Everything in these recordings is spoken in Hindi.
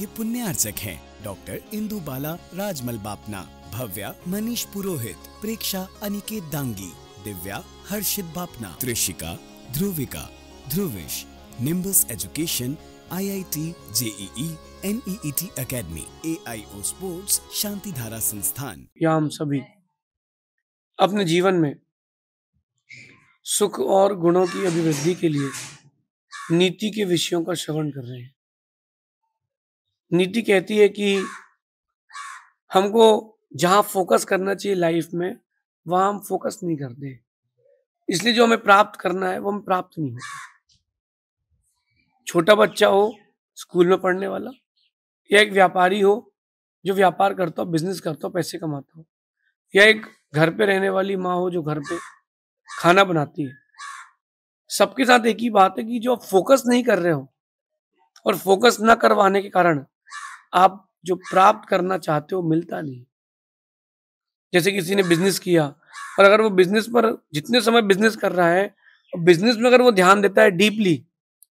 के पुण्यार्चक हैं doctor Indu Bala Rajmal Bapna Bhavya Manish Purohit Preksha Aniket Dangi Divya Harshit Bapna Trishika Dhruvika Dhruvish Nimbus education I I T JEE T academy A I O sports Shanti Dhara संस्थान या हम सभी अपने जीवन में सुख और गुणों की अभिवृद्धि के लिए नीति के विषयों का श्रवण कर रहे हैं नीति कहती है कि हमको जहाँ फोकस करना चाहिए लाइफ में वहाँ हम फोकस नहीं करते इसलिए जो हमें प्राप्त करना है वो हमें प्राप्त नहीं होता छोटा बच्चा हो स्कूल में पढ़ने वाला या एक व्यापारी हो जो व्यापार करता हो बिजनेस करता हो पैसे कमाता हो या एक घर पे रहने वाली माँ हो जो घर पे खाना बनाती है सबके साथ एक ही बात है कि जो आप फोकस नहीं कर रहे हो और फोकस ना करवाने के कारण आप जो प्राप्त करना चाहते हो मिलता नहीं जैसे किसी ने बिजनेस किया और अगर वो बिजनेस पर जितने समय बिजनेस कर रहा है और बिजनेस में अगर वो ध्यान देता है डीपली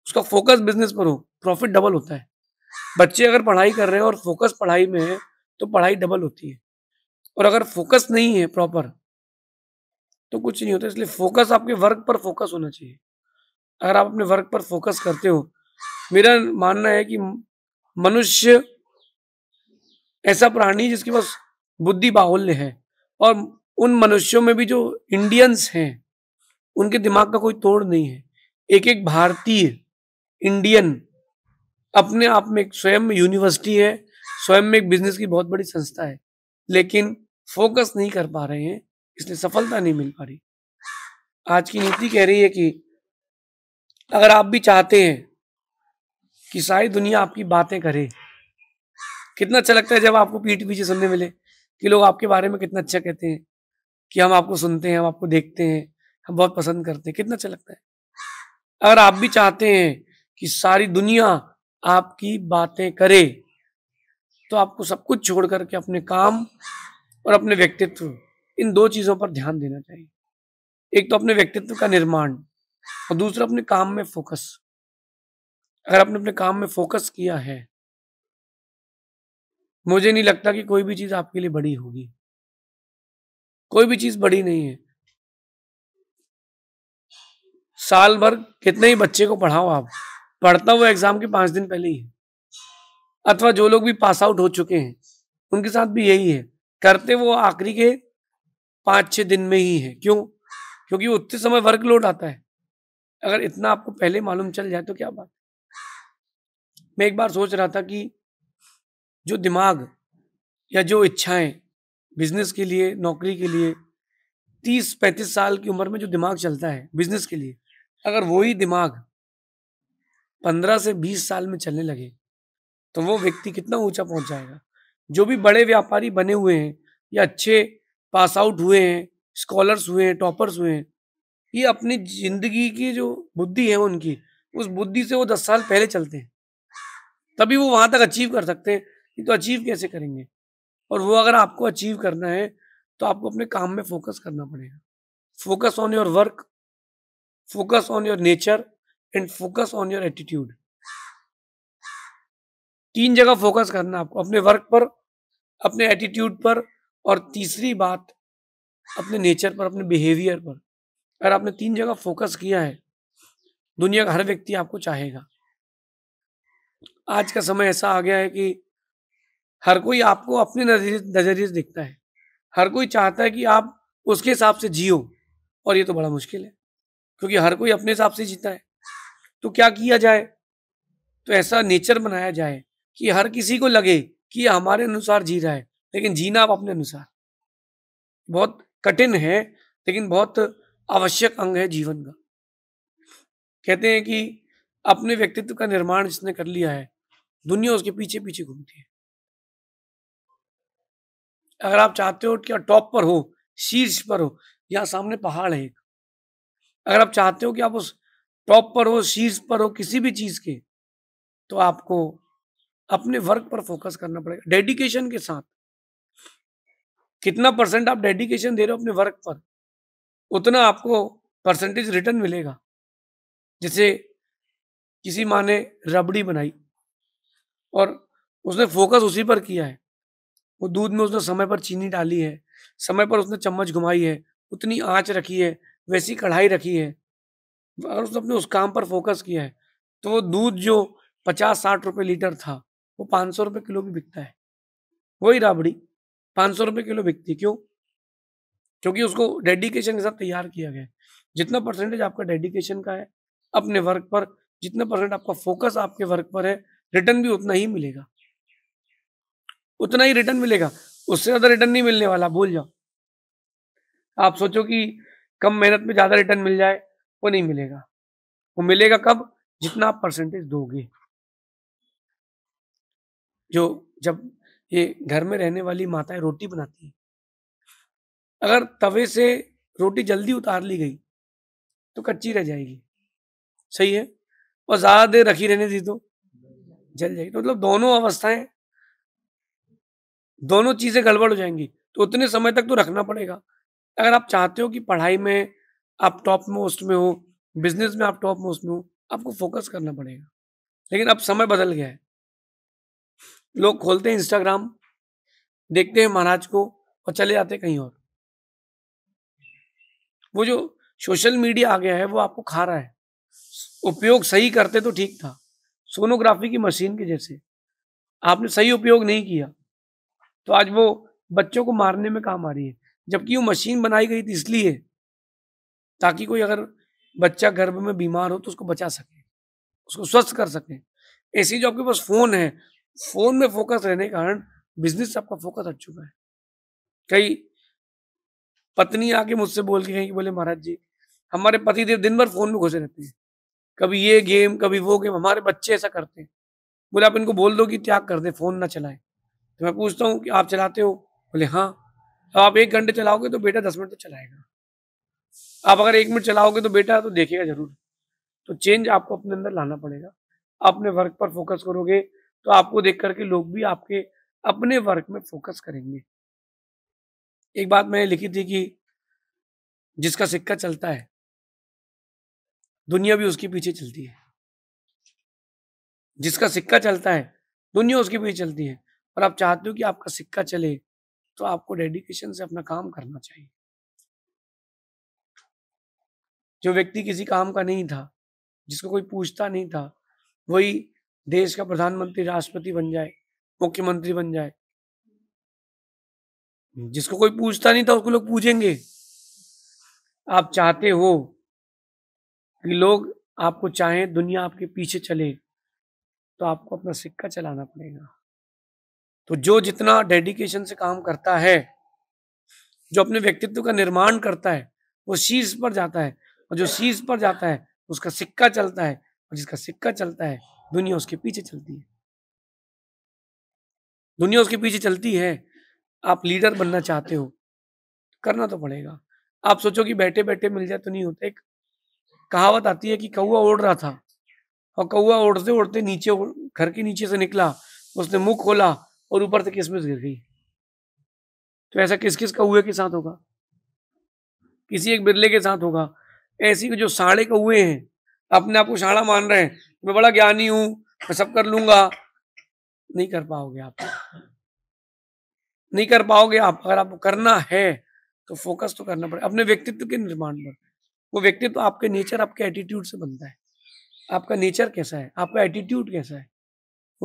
उसका फोकस बिजनेस पर हो प्रॉफिट डबल होता है बच्चे अगर पढ़ाई कर रहे हैं और फोकस पढ़ाई में है तो पढ़ाई डबल होती है और अगर फोकस नहीं है प्रॉपर तो कुछ नहीं होता इसलिए फोकस आपके वर्क पर फोकस होना चाहिए अगर आप अपने वर्क पर फोकस करते हो मेरा मानना है कि मनुष्य ऐसा प्राणी जिसके पास बुद्धि बाहुल्य है और उन मनुष्यों में भी जो इंडियंस हैं उनके दिमाग का कोई तोड़ नहीं है एक एक भारतीय इंडियन अपने आप में एक स्वयं यूनिवर्सिटी है स्वयं में एक बिजनेस की बहुत बड़ी संस्था है लेकिन फोकस नहीं कर पा रहे हैं इसलिए सफलता नहीं मिल पा रही आज की नीति कह रही है कि अगर आप भी चाहते हैं कि सारी दुनिया आपकी बातें करे कितना अच्छा लगता है जब आपको पीठ पीछे सुनने मिले कि लोग आपके बारे में कितना अच्छा कहते हैं कि हम आपको सुनते हैं हम आपको देखते हैं हम बहुत पसंद करते हैं कितना अच्छा लगता है अगर आप भी चाहते हैं कि सारी दुनिया आपकी बातें करे तो आपको सब कुछ छोड़ करके अपने काम और अपने व्यक्तित्व इन दो चीज़ों पर ध्यान देना चाहिए एक तो अपने व्यक्तित्व का निर्माण और दूसरा अपने काम में फोकस अगर आपने अपने काम में फोकस किया है मुझे नहीं लगता कि कोई भी चीज आपके लिए बड़ी होगी कोई भी चीज बड़ी नहीं है साल भर कितने ही बच्चे को पढ़ाओ आप पढ़ता हुआ एग्जाम के पांच दिन पहले ही अथवा जो लोग भी पास आउट हो चुके हैं उनके साथ भी यही है करते वो आखिरी के पांच छह दिन में ही है क्यों क्योंकि उतने समय वर्कलोड आता है अगर इतना आपको पहले मालूम चल जाए तो क्या बात मैं एक बार सोच रहा था कि जो दिमाग या जो इच्छाएं बिजनेस के लिए नौकरी के लिए तीस पैंतीस साल की उम्र में जो दिमाग चलता है बिजनेस के लिए अगर वही दिमाग पंद्रह से बीस साल में चलने लगे तो वो व्यक्ति कितना ऊंचा पहुंच जाएगा जो भी बड़े व्यापारी बने हुए हैं या अच्छे पास आउट हुए हैं स्कॉलर्स हुए हैं टॉपर्स हुए हैं ये अपनी जिंदगी की जो बुद्धि है उनकी उस बुद्धि से वो दस साल पहले चलते हैं तभी वो वहां तक अचीव कर सकते हैं ये तो अचीव कैसे करेंगे और वो अगर आपको अचीव करना है तो आपको अपने काम में फोकस करना पड़ेगा focus on your work focus on your nature and focus on your attitude तीन जगह फोकस करना आपको अपने वर्क पर अपने एटीट्यूड पर और तीसरी बात अपने नेचर पर अपने बिहेवियर पर अगर आपने तीन जगह फोकस किया है दुनिया का हर व्यक्ति आपको चाहेगा आज का समय ऐसा आ गया है कि हर कोई आपको अपने नजरिए नजरिए दिखता है हर कोई चाहता है कि आप उसके हिसाब से जियो और ये तो बड़ा मुश्किल है क्योंकि हर कोई अपने हिसाब से जीता है तो क्या किया जाए तो ऐसा नेचर बनाया जाए कि हर किसी को लगे कि हमारे अनुसार जी रहा है लेकिन जीना आप अपने अनुसार बहुत कठिन है लेकिन बहुत आवश्यक अंग है जीवन का कहते हैं कि अपने व्यक्तित्व का निर्माण जिसने कर लिया है दुनिया उसके पीछे पीछे घूमती है अगर आप चाहते हो कि टॉप पर हो शीर्ष पर हो यहाँ सामने पहाड़ है अगर आप चाहते हो कि आप उस टॉप पर हो शीर्ष पर हो किसी भी चीज़ के तो आपको अपने वर्क पर फोकस करना पड़ेगा डेडिकेशन के साथ कितना परसेंट आप डेडिकेशन दे रहे हो अपने वर्क पर उतना आपको परसेंटेज रिटर्न मिलेगा जैसे किसी माँ ने रबड़ी बनाई और उसने फोकस उसी पर किया है वो दूध में उसने समय पर चीनी डाली है समय पर उसने चम्मच घुमाई है उतनी आँच रखी है वैसी कढ़ाई रखी है और उसने अपने उस काम पर फोकस किया है तो वो दूध जो पचास साठ रुपये लीटर था वो पाँच सौ रुपये किलो भी बिकता है वही राबड़ी पाँच सौ रुपये किलो बिकती क्यों क्योंकि उसको डेडिकेशन के साथ तैयार किया गया है जितना परसेंटेज आपका डेडिकेशन का है अपने वर्क पर जितना परसेंट आपका फोकस आपके वर्क पर है रिटर्न भी उतना ही मिलेगा उतना ही रिटर्न मिलेगा उससे ज़्यादा रिटर्न नहीं मिलने वाला भूल जाओ आप सोचो कि कम मेहनत में ज़्यादा रिटर्न मिल जाए वो नहीं मिलेगा वो मिलेगा कब जितना आप परसेंटेज दोगे जो जब ये घर में रहने वाली माताएं रोटी बनाती हैं अगर तवे से रोटी जल्दी उतार ली गई तो कच्ची रह जाएगी सही है और ज़्यादा देर रखी रहने दी तो जल जाएगी तो मतलब दोनों अवस्थाएं दोनों चीज़ें गड़बड़ हो जाएंगी तो उतने समय तक तो रखना पड़ेगा अगर आप चाहते हो कि पढ़ाई में आप टॉप मोस्ट में हो बिजनेस में आप टॉप मोस्ट में हो आपको फोकस करना पड़ेगा लेकिन अब समय बदल गया है लोग खोलते हैं इंस्टाग्राम देखते हैं महाराज को और चले जाते कहीं और वो जो सोशल मीडिया आ गया है वो आपको खा रहा है उपयोग सही करते तो ठीक था सोनोग्राफी की मशीन के जैसे आपने सही उपयोग नहीं किया तो आज वो बच्चों को मारने में काम आ रही है जबकि वो मशीन बनाई गई थी इसलिए ताकि कोई अगर बच्चा गर्भ में बीमार हो तो उसको बचा सके उसको स्वस्थ कर सके ऐसे जो आपके पास फ़ोन है फ़ोन में फोकस रहने के कारण बिजनेस आपका फोकस हट चुका है कई पत्नी आके मुझसे बोल के कि बोले महाराज जी हमारे पति देव दिन भर फ़ोन में घुसे रहते हैं कभी ये गेम कभी वो गेम हमारे बच्चे ऐसा करते हैं बोले आप इनको बोल दो कि त्याग कर दे फ़ोन ना चलाएं तो मैं पूछता हूँ कि आप चलाते हो बोले हाँ तो आप एक घंटे चलाओगे तो बेटा दस मिनट तो चलाएगा आप अगर एक मिनट चलाओगे तो बेटा तो देखेगा जरूर तो चेंज आपको अपने अंदर लाना पड़ेगा अपने वर्क पर फोकस करोगे तो आपको देख करके लोग भी आपके अपने वर्क में फोकस करेंगे एक बात मैंने लिखी थी कि जिसका सिक्का चलता है दुनिया भी उसके पीछे चलती है जिसका सिक्का चलता है दुनिया उसके पीछे चलती है और आप चाहते हो कि आपका सिक्का चले तो आपको डेडिकेशन से अपना काम करना चाहिए जो व्यक्ति किसी काम का नहीं था जिसको कोई पूछता नहीं था वही देश का प्रधानमंत्री राष्ट्रपति बन जाए मुख्यमंत्री बन जाए जिसको कोई पूछता नहीं था उसको लोग पूछेंगे आप चाहते हो कि लोग आपको चाहें दुनिया आपके पीछे चले तो आपको अपना सिक्का चलाना पड़ेगा तो जो जितना डेडिकेशन से काम करता है जो अपने व्यक्तित्व का निर्माण करता है वो शीर्ष पर जाता है और जो शीर्ष पर जाता है उसका सिक्का चलता है और जिसका सिक्का चलता है दुनिया उसके पीछे चलती है दुनिया उसके पीछे चलती है आप लीडर बनना चाहते हो करना तो पड़ेगा आप सोचो कि बैठे बैठे मिल जाए तो नहीं होता एक कहावत आती है कि कौआ उड़ रहा था और कौआ उड़ते उड़ते नीचे घर के नीचे से निकला उसने मुंह खोला और ऊपर से किसमिस गिर गई तो ऐसा किस किस कौए के साथ होगा किसी एक बिरले के साथ होगा ऐसी जो साढ़े कौए हैं अपने आप को साढ़ा मान रहे हैं मैं बड़ा ज्ञानी हूं मैं सब कर लूंगा नहीं कर पाओगे आप नहीं कर पाओगे आप अगर आपको करना है तो फोकस तो करना पड़ेगा अपने व्यक्तित्व के निर्माण पर वो व्यक्तित्व तो आपके नेचर आपके एटीट्यूड से बनता है आपका नेचर कैसा है आपका एटीट्यूड कैसा है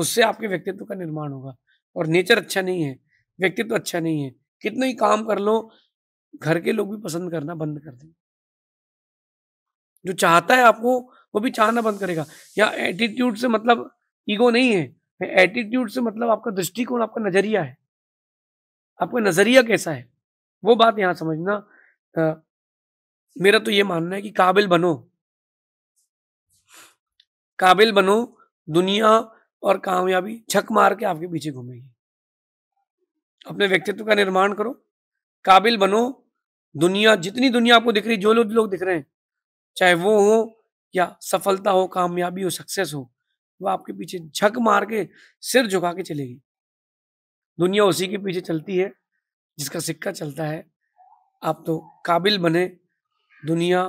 उससे आपके व्यक्तित्व का निर्माण होगा और नेचर अच्छा नहीं है व्यक्तित्व तो अच्छा नहीं है कितना ही काम कर लो घर के लोग भी पसंद करना बंद कर देंगे जो चाहता है आपको वो भी चाहना बंद करेगा या एटीट्यूड से मतलब ईगो नहीं है एटीट्यूड से मतलब आपका दृष्टिकोण आपका नजरिया है आपका नजरिया कैसा है वो बात यहां समझना आ, मेरा तो ये मानना है कि काबिल बनो काबिल बनो दुनिया और कामयाबी छक मार के आपके पीछे घूमेगी अपने व्यक्तित्व का निर्माण करो काबिल बनो दुनिया जितनी दुनिया आपको दिख रही जो लोग लोग दिख रहे हैं चाहे वो हो या सफलता हो कामयाबी हो सक्सेस हो वो आपके पीछे झक मार के सिर झुका के चलेगी दुनिया उसी के पीछे चलती है जिसका सिक्का चलता है आप तो काबिल बने दुनिया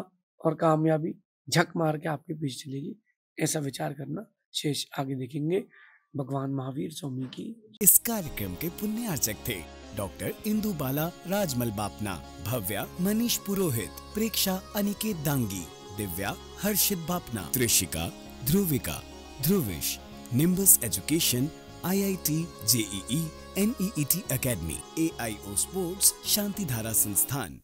और कामयाबी झक मार के आपके पीछे चलेगी ऐसा विचार करना शेष आगे देखेंगे भगवान महावीर स्वामी की इस कार्यक्रम के पुण्यार्चक थे doctor Indu Bala Rajmal Bapna Bhavya Manish Purohit Preksha Aniket Dangi Divya Harshit Bapna Trishika Dhruvika Dhruvish Nimbus education IIT JEE NEET academy AIO sports Shanti Dhara संस्थान